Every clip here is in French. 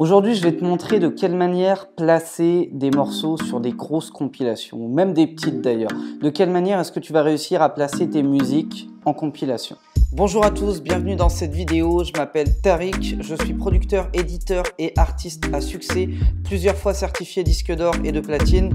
Aujourd'hui, je vais te montrer de quelle manière placer des morceaux sur des grosses compilations, ou même des petites d'ailleurs. De quelle manière est-ce que tu vas réussir à placer tes musiques en compilation Bonjour à tous, bienvenue dans cette vidéo. Je m'appelle tarik je suis producteur, éditeur et artiste à succès, plusieurs fois certifié disque d'or et de platine.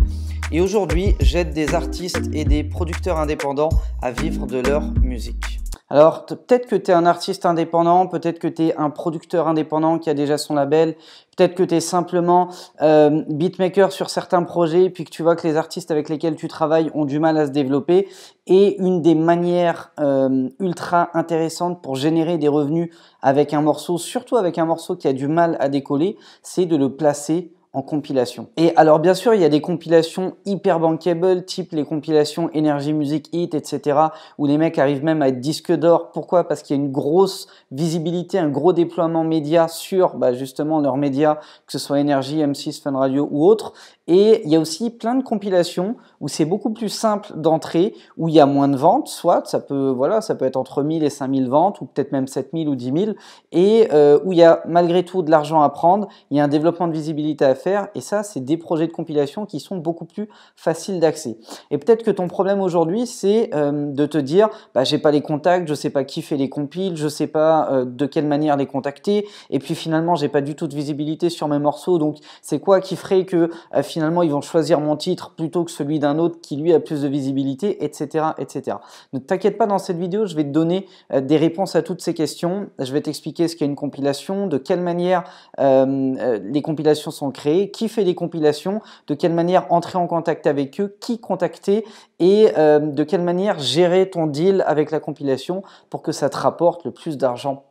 Et aujourd'hui, j'aide des artistes et des producteurs indépendants à vivre de leur musique. Alors peut-être que tu es un artiste indépendant, peut-être que tu es un producteur indépendant qui a déjà son label, peut-être que tu es simplement euh, beatmaker sur certains projets, puis que tu vois que les artistes avec lesquels tu travailles ont du mal à se développer. Et une des manières euh, ultra intéressantes pour générer des revenus avec un morceau, surtout avec un morceau qui a du mal à décoller, c'est de le placer en compilation. Et alors bien sûr, il y a des compilations hyper bankable, type les compilations Energy Music Hit, etc., où les mecs arrivent même à être disque d'or. Pourquoi Parce qu'il y a une grosse visibilité, un gros déploiement média sur bah, justement leurs médias, que ce soit Energy, M6, Fun Radio ou autre. Et il y a aussi plein de compilations où c'est beaucoup plus simple d'entrer, où il y a moins de ventes, soit ça peut, voilà, ça peut être entre 1000 et 5000 ventes, ou peut-être même 7000 ou 10 000, et euh, où il y a malgré tout de l'argent à prendre, il y a un développement de visibilité à faire, et ça, c'est des projets de compilation qui sont beaucoup plus faciles d'accès. Et peut-être que ton problème aujourd'hui, c'est euh, de te dire, bah, j'ai pas les contacts, je sais pas qui fait les compiles, je sais pas euh, de quelle manière les contacter, et puis finalement, j'ai pas du tout de visibilité sur mes morceaux, donc c'est quoi qui ferait que finalement finalement ils vont choisir mon titre plutôt que celui d'un autre qui lui a plus de visibilité, etc. etc. Ne t'inquiète pas dans cette vidéo, je vais te donner euh, des réponses à toutes ces questions. Je vais t'expliquer ce qu'est une compilation, de quelle manière euh, euh, les compilations sont créées, qui fait les compilations, de quelle manière entrer en contact avec eux, qui contacter et de quelle manière gérer ton deal avec la compilation pour que ça te rapporte le plus d'argent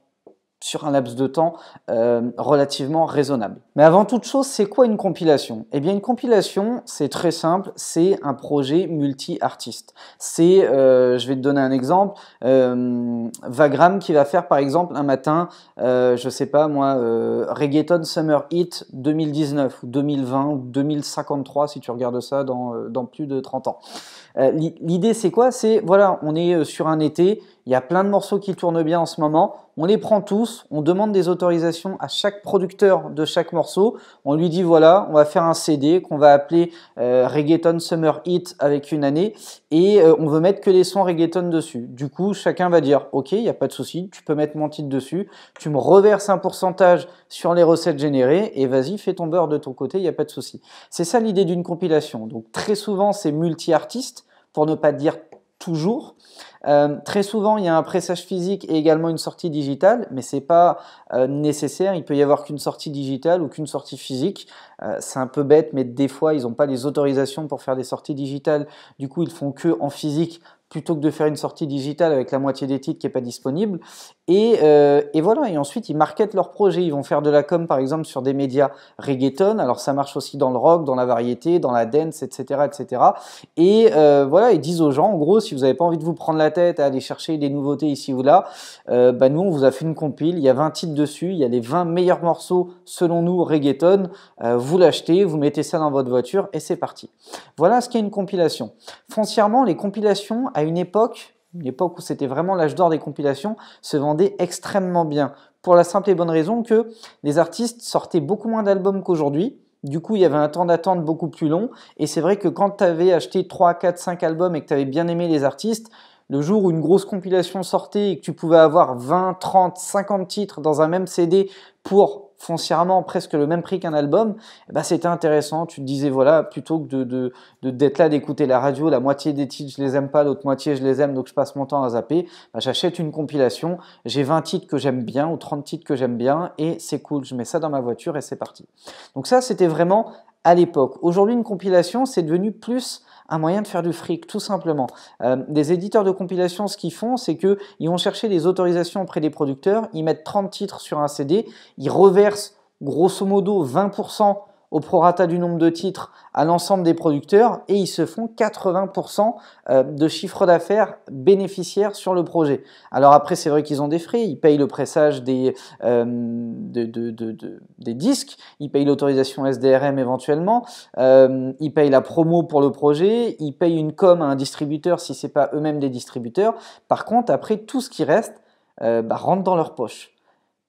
sur un laps de temps euh, relativement raisonnable. Mais avant toute chose, c'est quoi une compilation Eh bien, une compilation, c'est très simple, c'est un projet multi-artiste. C'est, euh, je vais te donner un exemple, euh, Wagram Vagram qui va faire par exemple un matin, je sais pas moi, Reggaeton Summer Hit 2019 ou 2020 ou 2053 si tu regardes ça dans, dans plus de 30 ans. L'idée, c'est quoi C'est, voilà, on est sur un été, il y a plein de morceaux qui tournent bien en ce moment on les prend tous, on demande des autorisations à chaque producteur de chaque morceau, on lui dit voilà, on va faire un CD qu'on va appeler euh, Reggaeton Summer Hit avec une année, et euh, on veut mettre que les sons reggaeton dessus. Du coup, chacun va dire ok, il n'y a pas de souci, tu peux mettre mon titre dessus, tu me reverses un pourcentage sur les recettes générées, et vas-y, fais ton beurre de ton côté, il n'y a pas de souci. C'est ça l'idée d'une compilation. Donc très souvent, c'est multi-artistes, pour ne pas dire toujours. Euh, très souvent, il y a un pressage physique et également une sortie digitale, mais ce n'est pas euh, nécessaire. Il peut y avoir qu'une sortie digitale ou qu'une sortie physique. Euh, c'est un peu bête, mais des fois, ils n'ont pas les autorisations pour faire des sorties digitales. Du coup, ils font que en physique plutôt que de faire une sortie digitale avec la moitié des titres qui n'est pas disponible. Et, euh, et, voilà, et ensuite ils marketent leurs projet, ils vont faire de la com par exemple sur des médias reggaeton, alors ça marche aussi dans le rock, dans la variété, dans la dance, etc. etc. Et euh, voilà, ils disent aux gens, en gros, si vous n'avez pas envie de vous prendre la tête à aller chercher des nouveautés ici ou là, euh, bah, nous on vous a fait une compile, il y a 20 titres dessus, il y a les 20 meilleurs morceaux selon nous reggaeton, vous l'achetez, vous mettez ça dans votre voiture et c'est parti. Voilà ce qu'est une compilation. Foncièrement, les compilations à une époque, une époque où c'était vraiment l'âge d'or des compilations, se vendait extrêmement bien. Pour la simple et bonne raison que les artistes sortaient beaucoup moins d'albums qu'aujourd'hui. Du coup, il y avait un temps d'attente beaucoup plus long. Et c'est vrai que quand tu avais acheté 3, 4, 5 albums et que tu avais bien aimé les artistes, le jour où une grosse compilation sortait et que tu pouvais avoir 20, 30, 50 titres dans un même CD pour foncièrement presque le même prix qu'un album, bah c'était intéressant. Tu te disais, voilà, plutôt que de, d'être là, d'écouter la radio, la moitié des titres, je les aime pas, l'autre moitié, je les aime, donc je passe mon temps à zapper, bah, j'achète une compilation, j'ai 20 titres que j'aime bien ou 30 titres que j'aime bien, et c'est cool, je mets ça dans ma voiture et c'est parti. Donc ça, c'était vraiment à l'époque. Aujourd'hui, une compilation, c'est devenu plus un moyen de faire du fric, tout simplement. Euh, des éditeurs de compilation, ce qu'ils font, c'est qu'ils vont chercher des autorisations auprès des producteurs, ils mettent 30 titres sur un CD, ils reversent grosso modo 20% au prorata du nombre de titres à l'ensemble des producteurs et ils se font 80% euh, de chiffre d'affaires bénéficiaires sur le projet. Alors après, c'est vrai qu'ils ont des frais, ils payent le pressage des, euh, des disques, ils payent l'autorisation SDRM éventuellement, euh, ils payent la promo pour le projet, ils payent une com à un distributeur si ce n'est pas eux-mêmes des distributeurs. Par contre, après, tout ce qui reste bah, rentre dans leur poche.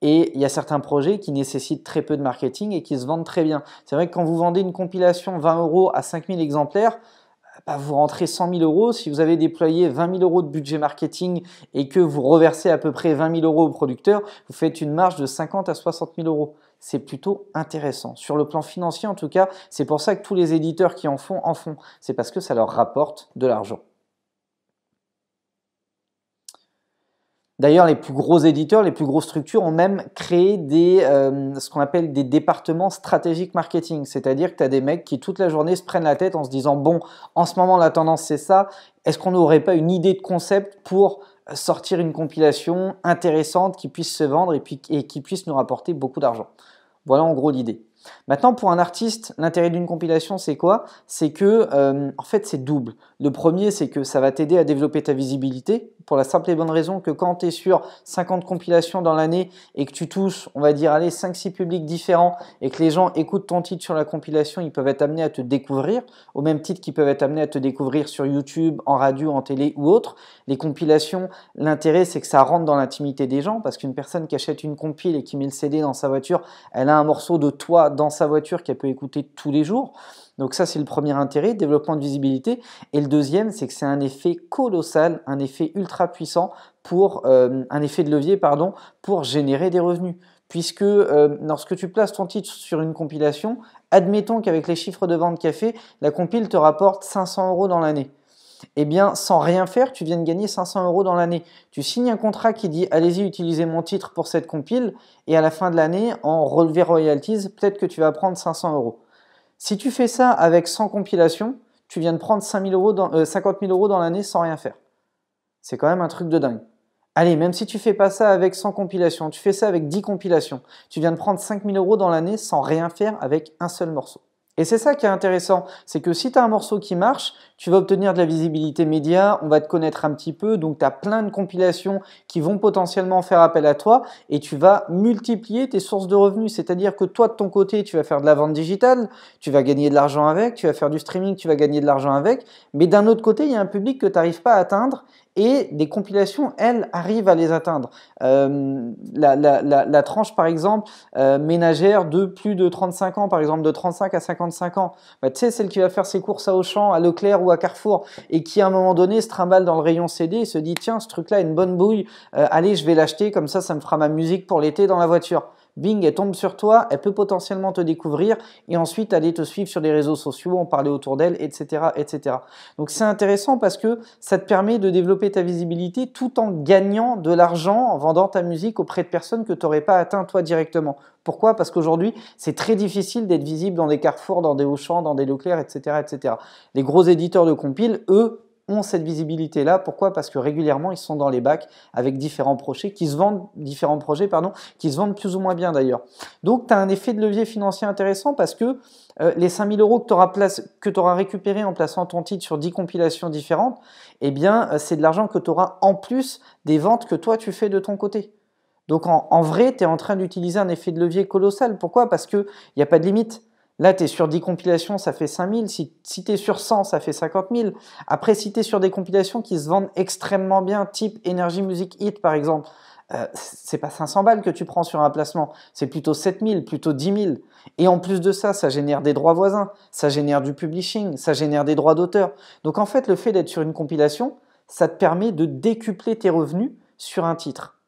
Et il y a certains projets qui nécessitent très peu de marketing et qui se vendent très bien. C'est vrai que quand vous vendez une compilation 20 euros à 5000 exemplaires, euh, bah vous rentrez 100 000 euros. Si vous avez déployé 20 000 euros de budget marketing et que vous reversez à peu près 20 000 euros au producteur, vous faites une marge de 50 à 60 000 euros. C'est plutôt intéressant. Sur le plan financier, en tout cas, c'est pour ça que tous les éditeurs qui en font, en font. C'est parce que ça leur rapporte de l'argent. D'ailleurs, les plus gros éditeurs, les plus grosses structures ont même créé des, euh, ce qu'on appelle des départements stratégiques marketing. C'est-à-dire que tu as des mecs qui toute la journée se prennent la tête en se disant, bon, en ce moment, la tendance, c'est ça. Est-ce qu'on n'aurait pas une idée de concept pour sortir une compilation intéressante qui puisse se vendre et, puis, qui puisse nous rapporter beaucoup d'argent Voilà en gros l'idée. Maintenant, pour un artiste, l'intérêt d'une compilation, c'est quoi C'est que, euh, en fait, c'est double. Le premier, c'est que ça va t'aider à développer ta visibilité pour la simple et bonne raison que quand tu es sur 50 compilations dans l'année et que tu touches, on va dire, allez, 5-6 publics différents et que les gens écoutent ton titre sur la compilation, ils peuvent être amenés à te découvrir, au même titre qu'ils peuvent être amenés à te découvrir sur YouTube, en radio, en télé ou autre. Les compilations, l'intérêt, c'est que ça rentre dans l'intimité des gens parce qu'une personne qui achète une compile et qui met le CD dans sa voiture, elle a un morceau de toi dans sa voiture qu'elle peut écouter tous les jours. Donc ça, c'est le premier intérêt, développement de visibilité. Et le deuxième, c'est que c'est un effet colossal, un effet ultra puissant pour euh, un effet de levier, pardon, pour générer des revenus. Puisque euh, lorsque tu places ton titre sur une compilation, admettons qu'avec les chiffres de vente café, la compile te rapporte 500 euros dans l'année eh bien, sans rien faire, tu viens de gagner 500 euros dans l'année. Tu signes un contrat qui dit allez-y, utilisez mon titre pour cette compile, et à la fin de l'année, en relevé royalties, peut-être que tu vas prendre 500 euros. Si tu fais ça avec 100 compilations, tu viens de prendre dans, 50 euh, 000 euros dans l'année sans rien faire. C'est quand même un truc de dingue. Allez, même si tu fais pas ça avec 100 compilations, tu fais ça avec 10 compilations, tu viens de prendre 5 000 euros dans l'année sans rien faire avec un seul morceau. Et c'est ça qui est intéressant, c'est que si tu as un morceau qui marche, tu vas obtenir de la visibilité média, on va te connaître un petit peu, donc tu as plein de compilations qui vont potentiellement faire appel à toi et tu vas multiplier tes sources de revenus. C'est-à-dire que toi, de ton côté, tu vas faire de la vente digitale, tu vas gagner de l'argent avec, tu vas faire du streaming, tu vas gagner de l'argent avec, mais d'un autre côté, il y a un public que tu n'arrives pas à atteindre et des compilations, elles, arrivent à les atteindre. Euh, la, tranche, par exemple, euh, ménagère de plus de 35 ans, par exemple de 35 à 55 ans, bah, tu sais, celle qui va faire ses courses à Auchan, à Leclerc ou à Carrefour, et qui à un moment donné se trimballe dans le rayon CD et se dit, tiens, ce truc-là a une bonne bouille, euh, allez, je vais l'acheter, comme ça, ça me fera ma musique pour l'été dans la voiture. Bing, elle tombe sur toi, elle peut potentiellement te découvrir et ensuite aller te suivre sur les réseaux sociaux, en parler autour d'elle, etc., etc. Donc c'est intéressant parce que ça te permet de développer ta visibilité tout en gagnant de l'argent en vendant ta musique auprès de personnes que tu n'aurais pas atteint toi directement. Pourquoi Parce qu'aujourd'hui, c'est très difficile d'être visible dans des carrefours, dans des Auchan, dans des Leclerc, etc., etc. Les gros éditeurs de compil, eux, cette visibilité-là. Pourquoi Parce que régulièrement, ils sont dans les bacs avec différents projets qui se vendent, différents projets, pardon, qui se vendent plus ou moins bien d'ailleurs. Donc, tu as un effet de levier financier intéressant parce que euh, les 5000 euros que tu auras, auras récupérés en plaçant ton titre sur 10 compilations différentes, eh bien, euh, c'est de l'argent que tu auras en plus des ventes que toi, tu fais de ton côté. Donc, en, vrai, tu es en train d'utiliser un effet de levier colossal. Pourquoi Parce que il n'y a pas de limite. Là, tu es sur 10 compilations, ça fait 5000. Si, si tu es sur 100, ça fait 50 000. Après, si tu es sur des compilations qui se vendent extrêmement bien, type Energy Music Hit par exemple, ce euh, c'est pas 500 balles que tu prends sur un placement, c'est plutôt 7000, plutôt 10 000. Et en plus de ça, ça génère des droits voisins, ça génère du publishing, ça génère des droits d'auteur. Donc en fait, le fait d'être sur une compilation, ça te permet de décupler tes revenus sur un titre.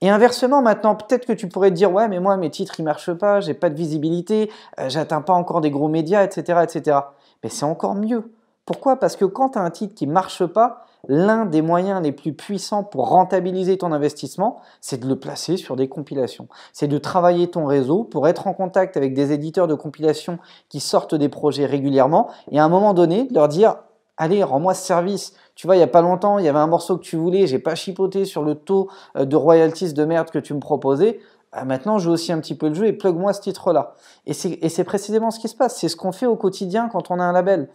Et inversement, maintenant, peut-être que tu pourrais te dire Ouais, mais moi, mes titres, ils marchent pas, j'ai pas de visibilité, euh, j'atteins pas encore des gros médias, etc. etc. Mais c'est encore mieux. Pourquoi Parce que quand tu as un titre qui marche pas, l'un des moyens les plus puissants pour rentabiliser ton investissement, c'est de le placer sur des compilations. C'est de travailler ton réseau pour être en contact avec des éditeurs de compilations qui sortent des projets régulièrement et à un moment donné, leur dire Allez, rends-moi ce service. Tu vois, il n'y a pas longtemps, il y avait un morceau que tu voulais, j'ai pas chipoté sur le taux euh, de royalties de merde que tu me proposais. Ah, maintenant, maintenant joue aussi un petit peu le jeu et plug-moi ce titre-là. Et c'est précisément ce qui se passe, c'est ce qu'on fait au quotidien quand on a un label.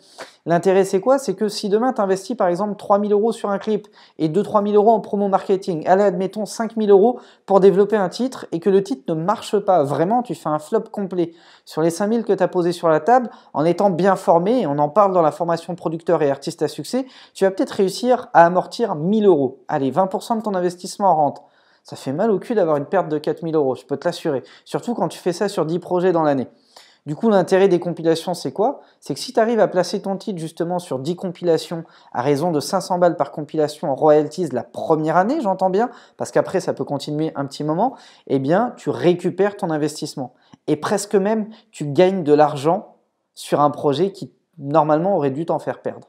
L'intérêt c'est quoi C'est que si demain tu investis par exemple 3000 euros sur un clip et 2-3 000 euros en promo marketing, allez admettons 5000 euros pour développer un titre et que le titre ne marche pas, vraiment tu fais un flop complet. Sur les 5000 que tu as posé sur la table, en étant bien formé, et on en parle dans la formation producteur et artiste à succès, tu vas peut-être réussir à amortir 1000 euros. Allez, 20% de ton investissement en rente. Ça fait mal au cul d'avoir une perte de 4000 euros, je peux te l'assurer. Surtout quand tu fais ça sur 10 projets dans l'année. Du coup, l'intérêt des compilations, c'est quoi C'est que si tu arrives à placer ton titre justement sur 10 compilations à raison de 500 balles par compilation en royalties la première année, j'entends bien, parce qu'après ça peut continuer un petit moment, eh bien tu récupères ton investissement. Et presque même, tu gagnes de l'argent sur un projet qui normalement aurait dû t'en faire perdre.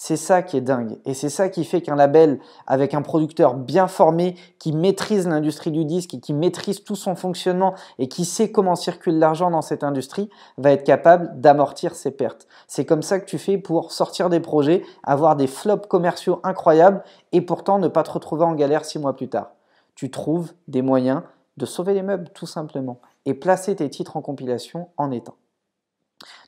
C'est ça qui est dingue. Et c'est ça qui fait qu'un label avec un producteur bien formé, qui maîtrise l'industrie du disque et qui maîtrise tout son fonctionnement et qui sait comment circule l'argent dans cette industrie, va être capable d'amortir ses pertes. C'est comme ça que tu fais pour sortir des projets, avoir des flops commerciaux incroyables et pourtant ne pas te retrouver en galère six mois plus tard. Tu trouves des moyens de sauver les meubles tout simplement et placer tes titres en compilation en étant.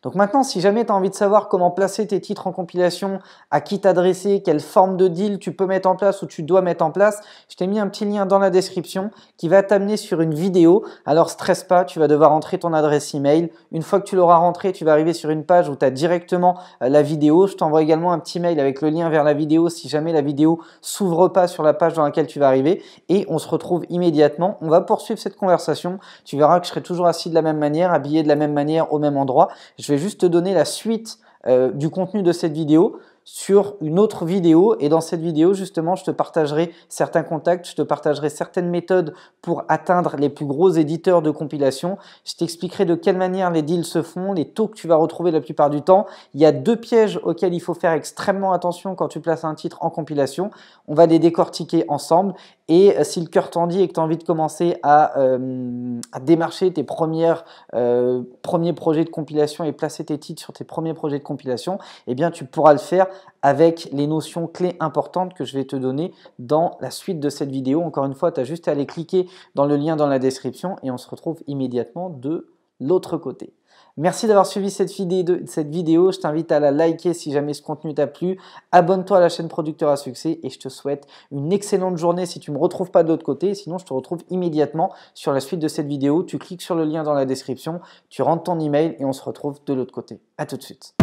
Donc maintenant, si jamais tu as envie de savoir comment placer tes titres en compilation, à qui t'adresser, quelle forme de deal tu peux mettre en place ou tu dois mettre en place, je t'ai mis un petit lien dans la description qui va t'amener sur une vidéo. Alors stresse pas, tu vas devoir rentrer ton adresse email. Une fois que tu l'auras rentrée, tu vas arriver sur une page où tu as directement euh, la vidéo. Je t'envoie également un petit mail avec le lien vers la vidéo si jamais la vidéo s'ouvre pas sur la page dans laquelle tu vas arriver et on se retrouve immédiatement. On va poursuivre cette conversation. Tu verras que je serai toujours assis de la même manière, habillé de la même manière au même endroit vais juste te donner la suite euh, du contenu de cette vidéo sur une autre vidéo et dans cette vidéo justement je te partagerai certains contacts, je te partagerai certaines méthodes pour atteindre les plus gros éditeurs de compilation, je t'expliquerai de quelle manière les deals se font, les taux que tu vas retrouver la plupart du temps. Il y a deux pièges auxquels il faut faire extrêmement attention quand tu places un titre en compilation, on va les décortiquer ensemble et euh, si le cœur t'en dit et que tu as envie de commencer à, euh, démarcher tes euh, premiers projets de compilation et placer tes titres sur tes premiers projets de compilation, eh bien tu pourras le faire avec les notions clés importantes que je vais te donner dans la suite de cette vidéo. Encore une fois, tu as juste à aller cliquer dans le lien dans la description et on se retrouve immédiatement de l'autre côté. Merci d'avoir suivi cette vidéo. Je t'invite à la liker si jamais ce contenu t'a plu. Abonne-toi à la chaîne Producteur à succès et je te souhaite une excellente journée si tu ne me retrouves pas de l'autre côté. Sinon, je te retrouve immédiatement sur la suite de cette vidéo. Tu cliques sur le lien dans la description, tu rentres ton email et on se retrouve de l'autre côté. À tout de suite.